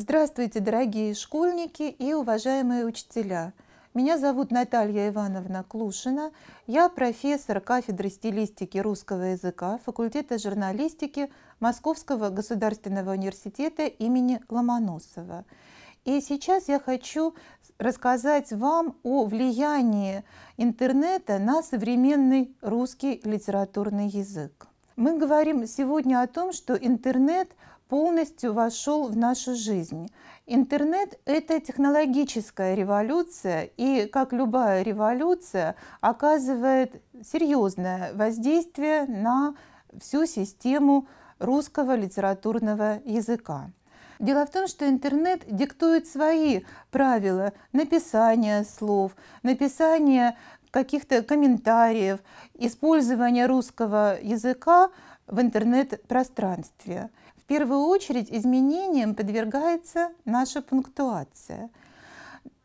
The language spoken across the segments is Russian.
Здравствуйте, дорогие школьники и уважаемые учителя! Меня зовут Наталья Ивановна Клушина. Я профессор кафедры стилистики русского языка факультета журналистики Московского государственного университета имени Ломоносова. И сейчас я хочу рассказать вам о влиянии интернета на современный русский литературный язык. Мы говорим сегодня о том, что интернет полностью вошел в нашу жизнь. Интернет – это технологическая революция, и, как любая революция, оказывает серьезное воздействие на всю систему русского литературного языка. Дело в том, что интернет диктует свои правила написания слов, написания каких-то комментариев, использования русского языка в интернет-пространстве первую очередь изменениям подвергается наша пунктуация.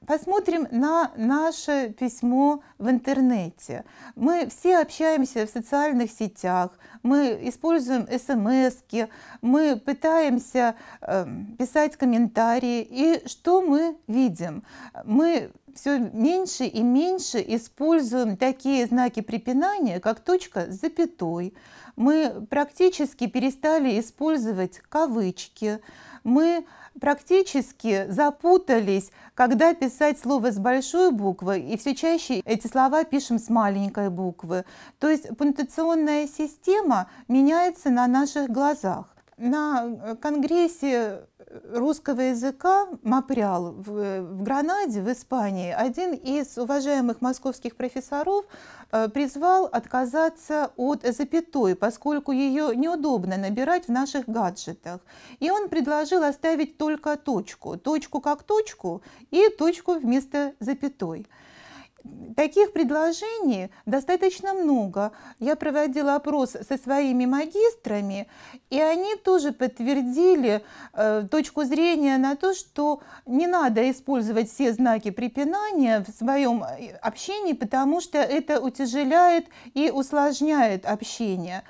Посмотрим на наше письмо в интернете. Мы все общаемся в социальных сетях, мы используем смс, мы пытаемся э, писать комментарии. И что мы видим? Мы все меньше и меньше используем такие знаки препинания, как точка с запятой. Мы практически перестали использовать кавычки. Мы практически запутались, когда писать слово с большой буквы, и все чаще эти слова пишем с маленькой буквы. То есть пунктуационная система меняется на наших глазах. На э, конгрессе русского языка Мапрял в, в Гранаде, в Испании, один из уважаемых московских профессоров э, призвал отказаться от запятой, поскольку ее неудобно набирать в наших гаджетах. И он предложил оставить только точку, точку как точку и точку вместо запятой. Таких предложений достаточно много. Я проводила опрос со своими магистрами, и они тоже подтвердили э, точку зрения на то, что не надо использовать все знаки препинания в своем э, общении, потому что это утяжеляет и усложняет общение.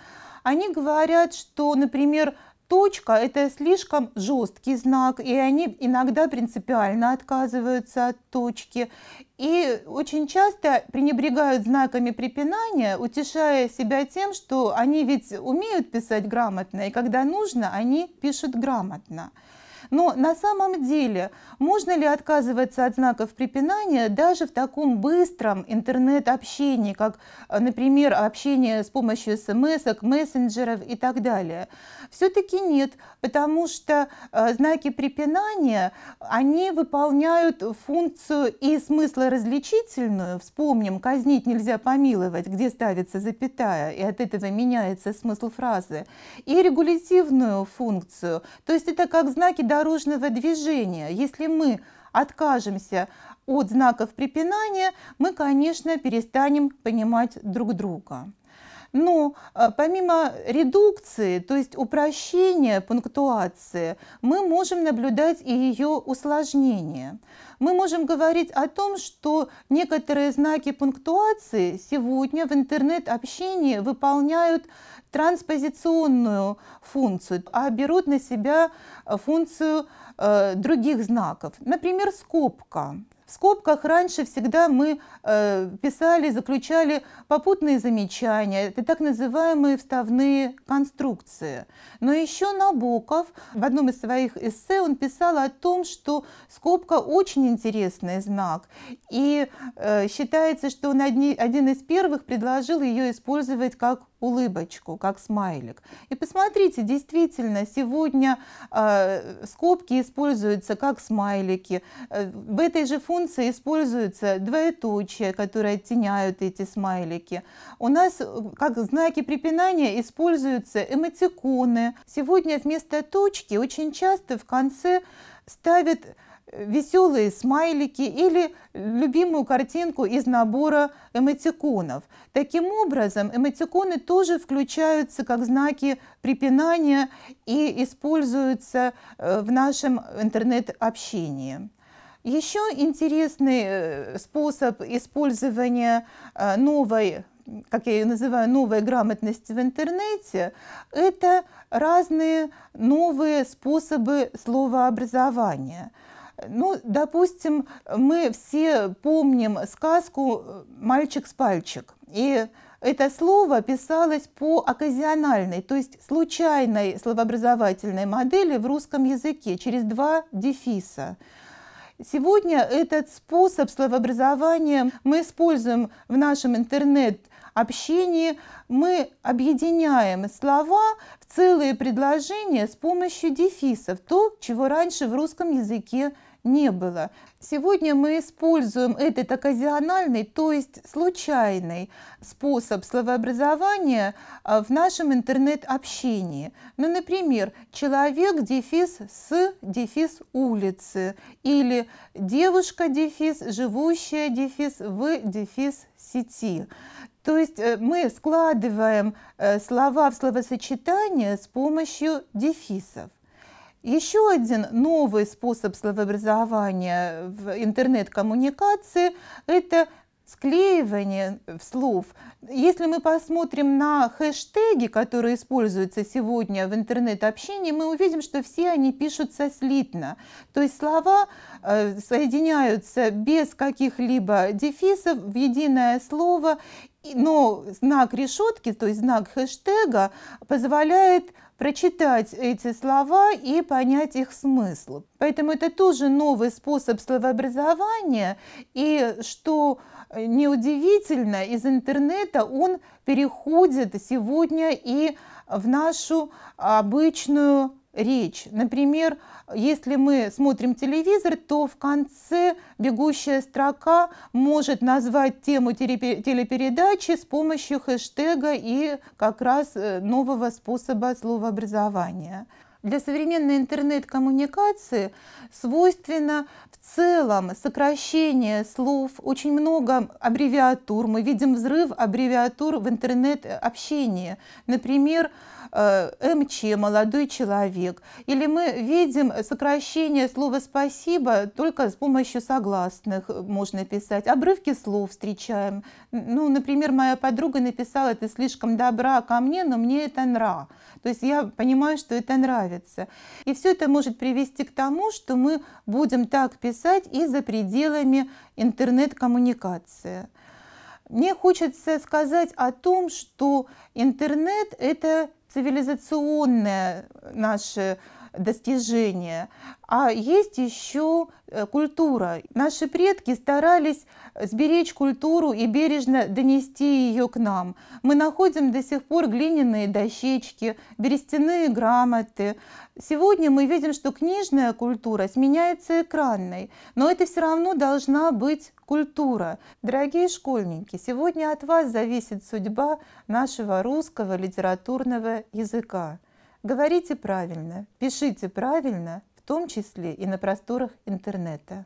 Они говорят, что, например, точка – это слишком жесткий знак, и они иногда принципиально отказываются от точки. И очень часто пренебрегают знаками препинания, утешая себя тем, что они ведь умеют писать грамотно, и когда нужно, они пишут грамотно. Но на самом деле, можно ли отказываться от знаков препинания даже в таком быстром интернет-общении, как, э, например, общение с помощью смс, мессенджеров и так далее? Все-таки нет, потому что э, знаки препинания, они выполняют функцию и смыслоразличительную. Вспомним, казнить нельзя помиловать, где ставится запятая, и от этого меняется смысл фразы. И регулятивную функцию. То есть это как знаки должны дорожного движения. Если мы откажемся от знаков препинания, мы, конечно, перестанем понимать друг друга. Но э, помимо редукции, то есть упрощения пунктуации, мы можем наблюдать и ее усложнение. Мы можем говорить о том, что некоторые знаки пунктуации сегодня в интернет-общении выполняют транспозиционную функцию, а берут на себя функцию э, других знаков. Например, скобка скобках раньше всегда мы э, писали, заключали попутные замечания, это так называемые вставные конструкции. Но еще Набоков в одном из своих эссе он писал о том, что скобка очень интересный знак, и э, считается, что он одни, один из первых предложил ее использовать как улыбочку, как смайлик. И посмотрите, действительно, сегодня э, скобки используются как смайлики. Э, в этой же функции используются двоеточия, которые оттеняют эти смайлики. У нас э, как знаки препинания используются эмотиконы. Сегодня вместо точки очень часто в конце ставят веселые смайлики или любимую картинку из набора эмотиконов. Таким образом, эмотиконы тоже включаются как знаки препинания и используются э, в нашем интернет-общении. Еще интересный э, способ использования э, новой как я ее называю, новой грамотности в интернете, это разные новые способы словообразования. Ну, допустим, мы все помним сказку э, «Мальчик с пальчик». И это слово писалось по оказиональной, то есть случайной словообразовательной модели в русском языке через два дефиса. Сегодня этот способ словообразования мы используем в нашем интернет общении мы объединяем слова в целые предложения с помощью дефисов, то, чего раньше в русском языке не было. Сегодня мы используем этот оказиональный, то есть случайный способ словообразования а, в нашем интернет-общении. Ну, например, человек дефис с дефис улицы или девушка дефис, живущая дефис в дефис сети. То есть э, мы складываем э, слова в словосочетание с помощью дефисов. Еще один новый способ словообразования в интернет-коммуникации – это склеивание э, слов. Если мы посмотрим на хэштеги, которые используются сегодня в интернет-общении, мы увидим, что все они пишутся слитно. То есть слова соединяются без каких-либо дефисов в единое слово, но знак решетки, то есть знак хэштега, позволяет прочитать эти слова и понять их смысл. Поэтому это тоже новый способ словообразования, и что э, неудивительно, из интернета он переходит сегодня и в нашу обычную речь. Например, если мы смотрим телевизор, то в конце бегущая строка может назвать тему телепередачи с помощью хэштега и как раз э, нового способа словообразования. Для современной интернет-коммуникации свойственно в целом сокращение слов, очень много аббревиатур. Мы видим взрыв аббревиатур в интернет-общении. Например, э, МЧ, молодой человек. Или мы видим сокращение слова «спасибо» только с помощью согласных можно писать. Обрывки слов встречаем. Ну, например, моя подруга написала «ты слишком добра ко мне, но мне это нра». То есть я понимаю, что это нравится нравится. И все это может привести к тому, что мы будем так писать и за пределами интернет-коммуникации. Мне хочется сказать о том, что интернет – это цивилизационное наше достижения, а есть еще э, культура. Наши предки старались сберечь культуру и бережно донести ее к нам. Мы находим до сих пор глиняные дощечки, берестяные грамоты. Сегодня мы видим, что книжная культура сменяется экранной, но это все равно должна быть культура. Дорогие школьники, сегодня от вас зависит судьба нашего русского литературного языка. Говорите правильно, пишите правильно, в том числе и на просторах интернета.